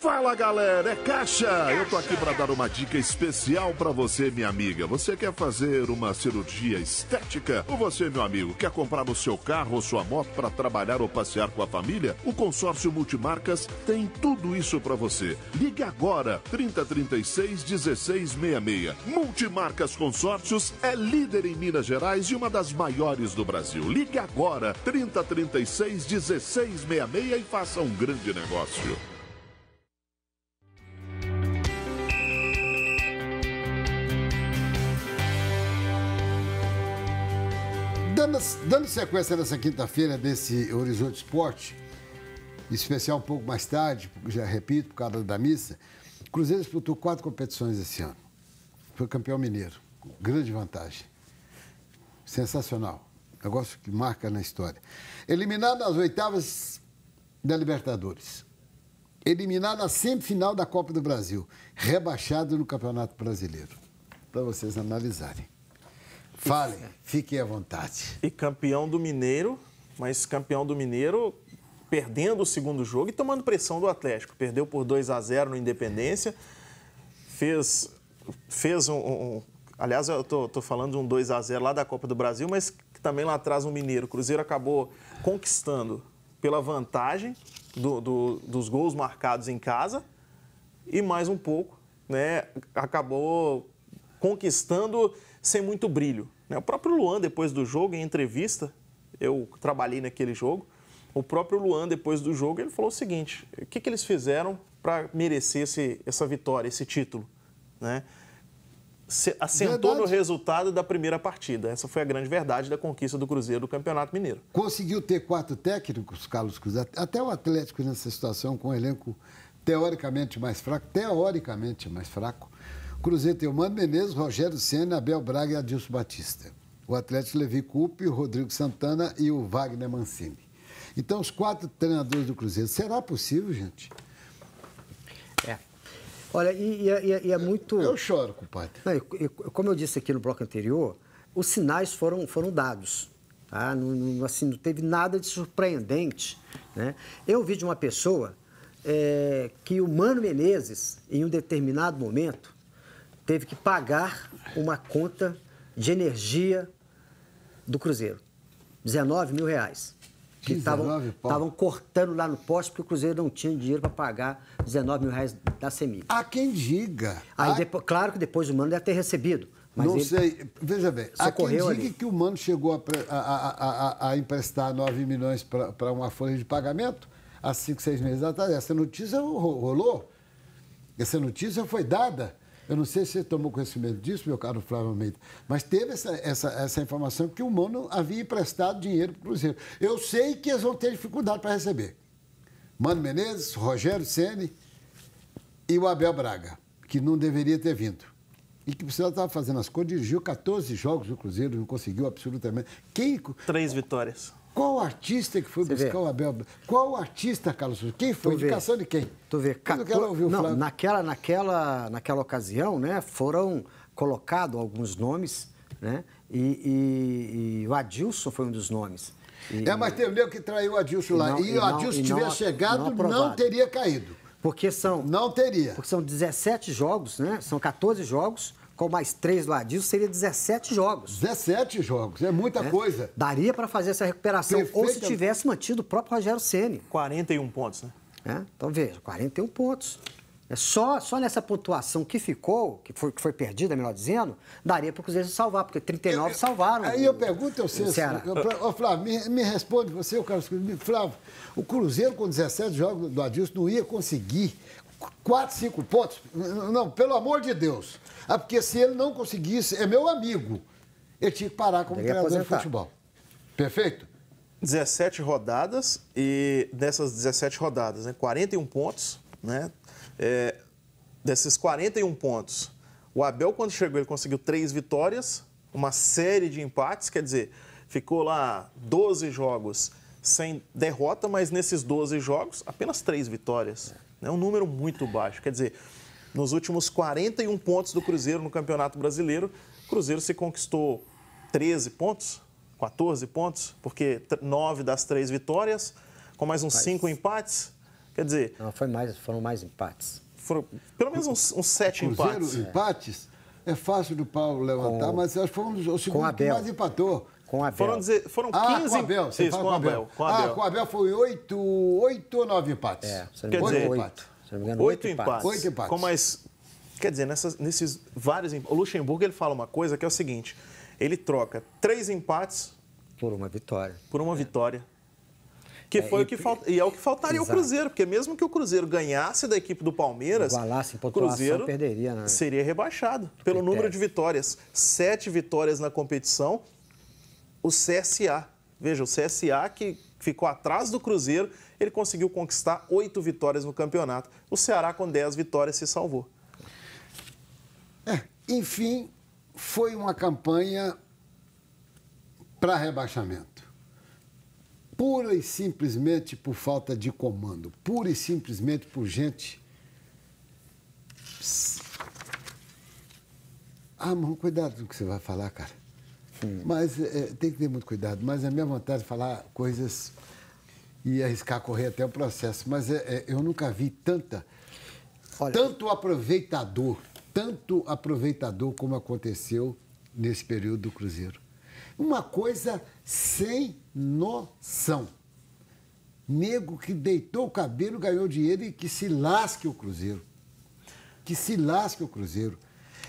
Fala galera, é Caixa! Eu tô aqui para dar uma dica especial para você, minha amiga. Você quer fazer uma cirurgia estética? Ou você, meu amigo, quer comprar o seu carro ou sua moto para trabalhar ou passear com a família? O consórcio Multimarcas tem tudo isso para você. Ligue agora 3036 1666. Multimarcas Consórcios é líder em Minas Gerais e uma das maiores do Brasil. Ligue agora 3036 1666 e faça um grande negócio. Dando, dando sequência nessa quinta-feira desse Horizonte Esporte, especial um pouco mais tarde, já repito, por causa da missa, o Cruzeiro disputou quatro competições esse ano. Foi campeão mineiro. Grande vantagem. Sensacional. Negócio que marca na história. Eliminado nas oitavas da Libertadores. Eliminado na semifinal da Copa do Brasil. Rebaixado no Campeonato Brasileiro. Para vocês analisarem. Falem, fiquem à vontade. E campeão do Mineiro, mas campeão do Mineiro perdendo o segundo jogo e tomando pressão do Atlético. Perdeu por 2 a 0 no Independência, fez, fez um, um Aliás, eu tô, tô, falando de um 2 a 0 lá da Copa do Brasil, mas também lá atrás um Mineiro. O Cruzeiro acabou conquistando pela vantagem do, do, dos gols marcados em casa e mais um pouco, né? Acabou conquistando sem muito brilho. Né? O próprio Luan, depois do jogo, em entrevista, eu trabalhei naquele jogo, o próprio Luan, depois do jogo, ele falou o seguinte: o que, que eles fizeram para merecer esse, essa vitória, esse título? Né? Se, assentou verdade. no resultado da primeira partida. Essa foi a grande verdade da conquista do Cruzeiro do Campeonato Mineiro. Conseguiu ter quatro técnicos, Carlos Cruz. Até o Atlético nessa situação, com um elenco teoricamente mais fraco, teoricamente mais fraco, Cruzeiro tem o Mano Menezes, Rogério Senna, Abel Braga e Adilson Batista. O Atlético Levi Coupe, o Rodrigo Santana e o Wagner Mancini. Então, os quatro treinadores do Cruzeiro. Será possível, gente? É. Olha, e, e, e, e é muito. Eu choro, compadre. Não, como eu disse aqui no bloco anterior, os sinais foram, foram dados. Tá? Não, não, assim, não teve nada de surpreendente. Né? Eu vi de uma pessoa é, que o Mano Menezes, em um determinado momento, teve que pagar uma conta de energia do Cruzeiro. 19 mil reais. Que estavam cortando lá no poste porque o Cruzeiro não tinha dinheiro para pagar 19 mil reais da Semig. Há quem diga. Aí, há... depois, claro que depois o Mano deve ter recebido. não ele... sei. Veja bem, há quem diga ali. que o Mano chegou a, a, a, a emprestar 9 milhões para uma folha de pagamento há 5, 6 meses atrás. Essa notícia rolou. Essa notícia foi dada. Eu não sei se você tomou conhecimento disso, meu caro Flávio Almeida, mas teve essa, essa, essa informação que o Mano havia emprestado dinheiro para o Cruzeiro. Eu sei que eles vão ter dificuldade para receber. Mano Menezes, Rogério Ceni e o Abel Braga, que não deveria ter vindo. E que precisava estar fazendo as coisas, dirigiu 14 jogos do Cruzeiro, não conseguiu absolutamente. Quem... Três vitórias. Qual artista que foi Você buscar vê? o Abel? Qual artista, Carlos? Quem foi? Tu Indicação vê. de quem? Tu vê, Cato... que ela ouviu, Não, naquela, naquela, naquela ocasião, né, foram colocados alguns nomes, né? E, e, e o Adilson foi um dos nomes. E, é, mas teve nego que traiu o Adilson lá. Não, e, o Adilson, se tivesse chegado, não, não, teria caído. Porque são. Não teria. Porque são 17 jogos, né? São 14 jogos com mais três do Adilson, seria 17 jogos. 17 jogos, é muita é. coisa. Daria para fazer essa recuperação, Perfeita. ou se tivesse mantido o próprio Rogério Ceni. 41 pontos, né? É, então veja, 41 pontos. É só, só nessa pontuação que ficou, que foi, que foi perdida, melhor dizendo, daria para o Cruzeiro salvar, porque 39 eu, salvaram. Aí eu pergunto eu sei. Ceará. Flávio, me, me, responde você, o Carlos Flávio, o Cruzeiro com 17 jogos do Adilson não ia conseguir quatro, cinco pontos. Não, pelo amor de Deus. Ah, porque se ele não conseguisse, é meu amigo. eu tinha que parar como treinador aposentar. de futebol. Perfeito? 17 rodadas e dessas 17 rodadas, né, 41 pontos, né? É, desses 41 pontos, o Abel, quando chegou, ele conseguiu três vitórias, uma série de empates, quer dizer, ficou lá 12 jogos sem derrota, mas nesses 12 jogos, apenas três vitórias. É. É um número muito baixo. Quer dizer, nos últimos 41 pontos do Cruzeiro no Campeonato Brasileiro, o Cruzeiro se conquistou 13 pontos, 14 pontos, porque 9 das 3 vitórias, com mais uns 5 empates. Quer dizer. Não, foi mais, foram mais empates. Foram pelo menos uns, uns 7 empates. É. empates? É fácil do Paulo levantar, com, mas acho que foi um dos, o segundo que mais empatou. Com Abel. Foram, dizer, foram ah, 15 com Abel. Você Isso, com Abel. Abel. com Abel. Ah, com Abel foi 8, ou 9 empates. É, se não Quer dizer, 8, empates. me engano, 8, 8 empates. Com mais, quer dizer, nessas, nesses vários empates. O Luxemburgo ele fala uma coisa que é o seguinte: ele troca 3 empates. Por uma vitória. Por uma é. vitória. Que é, foi e, o que falta, e é o que faltaria exato. ao Cruzeiro, porque mesmo que o Cruzeiro ganhasse da equipe do Palmeiras, o Cruzeiro perderia, né? seria rebaixado pelo número de vitórias. Sete vitórias na competição o CSA. Veja, o CSA que ficou atrás do Cruzeiro, ele conseguiu conquistar oito vitórias no campeonato. O Ceará, com dez vitórias, se salvou. É, enfim, foi uma campanha para rebaixamento. Pura e simplesmente por falta de comando, pura e simplesmente por gente. Ah, mano, cuidado com o que você vai falar, cara. Mas é, é, tem que ter muito cuidado. Mas é a minha vontade de falar coisas e arriscar correr até o processo. Mas é, é, eu nunca vi tanta, Olha, tanto aproveitador, tanto aproveitador como aconteceu nesse período do Cruzeiro. Uma coisa sem noção. Nego que deitou o cabelo, ganhou dinheiro e que se lasque o Cruzeiro. Que se lasque o Cruzeiro.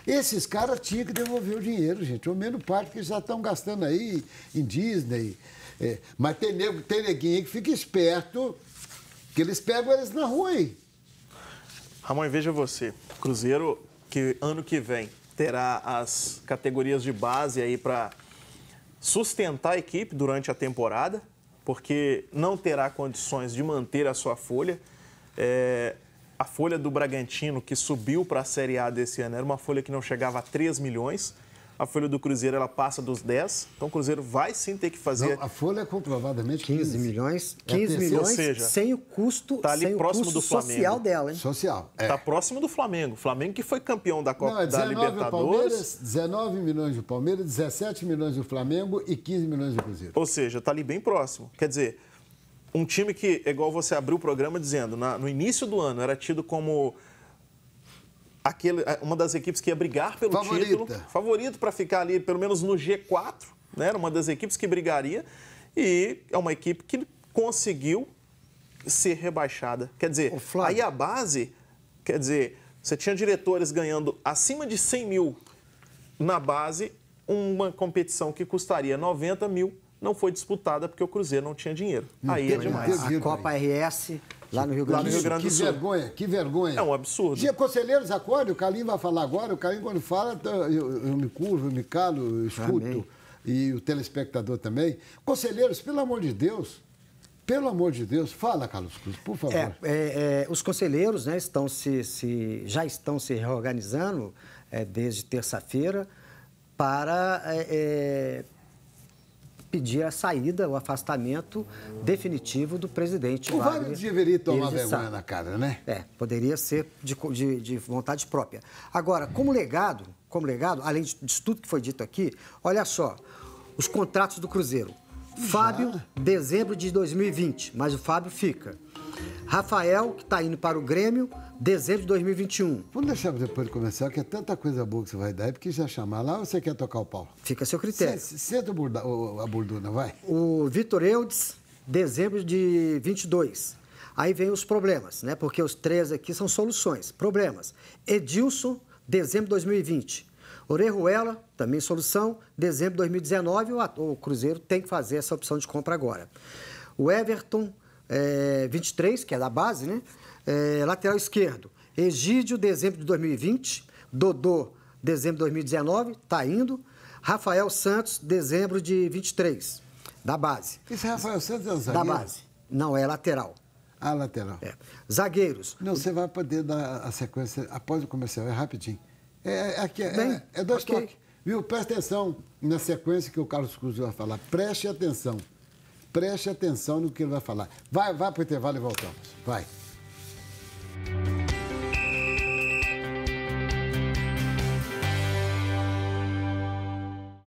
Esses caras tinham que devolver o dinheiro, gente. Ou menos parte que já estão gastando aí em Disney. É. Mas tem, nego, tem neguinho que fica esperto, que eles pegam eles na rua aí. Ramon, veja você. Cruzeiro, que ano que vem terá as categorias de base aí para sustentar a equipe durante a temporada, porque não terá condições de manter a sua folha. É, a folha do Bragantino, que subiu para a Série A desse ano, era uma folha que não chegava a 3 milhões. A folha do Cruzeiro ela passa dos 10, então o Cruzeiro vai sim ter que fazer. Não, a folha é comprovadamente 15, 15 milhões, 15 é milhões seja, sem o custo, tá ali próximo do Flamengo. social dela, hein? Social. Está é. Tá próximo do Flamengo. Flamengo que foi campeão da Copa Não, é 19 da Libertadores. 19 milhões do Palmeiras, 17 milhões do Flamengo e 15 milhões do Cruzeiro. Ou seja, está ali bem próximo. Quer dizer, um time que, igual você abriu o programa dizendo, na, no início do ano era tido como aquele, uma das equipes que ia brigar pelo Favorita. título, favorito para ficar ali pelo menos no G4, né? era uma das equipes que brigaria, e é uma equipe que conseguiu ser rebaixada. Quer dizer, aí a base, quer dizer, você tinha diretores ganhando acima de 100 mil na base, uma competição que custaria 90 mil não foi disputada porque o Cruzeiro não tinha dinheiro. Não Aí é demais. A Copa RS lá no Rio Grande, do Sul. Grande que Sul. vergonha, que vergonha. É um absurdo. Dia, conselheiros, acorde, o Calim vai falar agora, o Calim quando fala, tá, eu, eu, me curvo, eu me calo, eu escuto. Amém. E o telespectador também. Conselheiros, pelo amor de Deus, pelo amor de Deus, fala, Carlos Cruz, por favor. É, é, é, os conselheiros né, estão se, se, já estão se reorganizando é, desde terça-feira para é, é, pedir a saída, o afastamento definitivo do presidente. O Wagner, Wagner deveria tomar vergonha na cara, né? É, poderia ser de, de, de vontade própria. Agora, como legado, como legado, além de tudo que foi dito aqui, olha só, os contratos do Cruzeiro. Fábio, Já? dezembro de 2020, mas o Fábio fica. Rafael, que está indo para o Grêmio, dezembro de 2021. Vamos deixar depois de comercial, que é tanta coisa boa que você vai dar, é porque já chamar lá ou você quer tocar o pau? Fica a seu critério. Senta a burduna, vai. O Vitor Eudes, dezembro de 22. Aí vem os problemas, né? Porque os três aqui são soluções. Problemas. Edilson, dezembro de 2020. Orejuela, também solução, dezembro de 2019. O, o Cruzeiro tem que fazer essa opção de compra agora. O Everton, é, eh, 23, que é da base, né? É, lateral esquerdo, Egídio, dezembro de 2020. Dodô, dezembro de 2019, está indo. Rafael Santos, dezembro de 23, da base. Esse Rafael Santos é zagueiro? Da base. Não, é lateral. Ah, lateral. É. Zagueiros. Não, você vai poder dar a sequência após o comercial, é rapidinho. É, é, é aqui, é, Bem, é, é dois okay. toques. Viu? Preste atenção na sequência que o Carlos Cruz vai falar. Preste atenção. Preste atenção no que ele vai falar. Vai, vai para o intervalo e voltamos. Vai.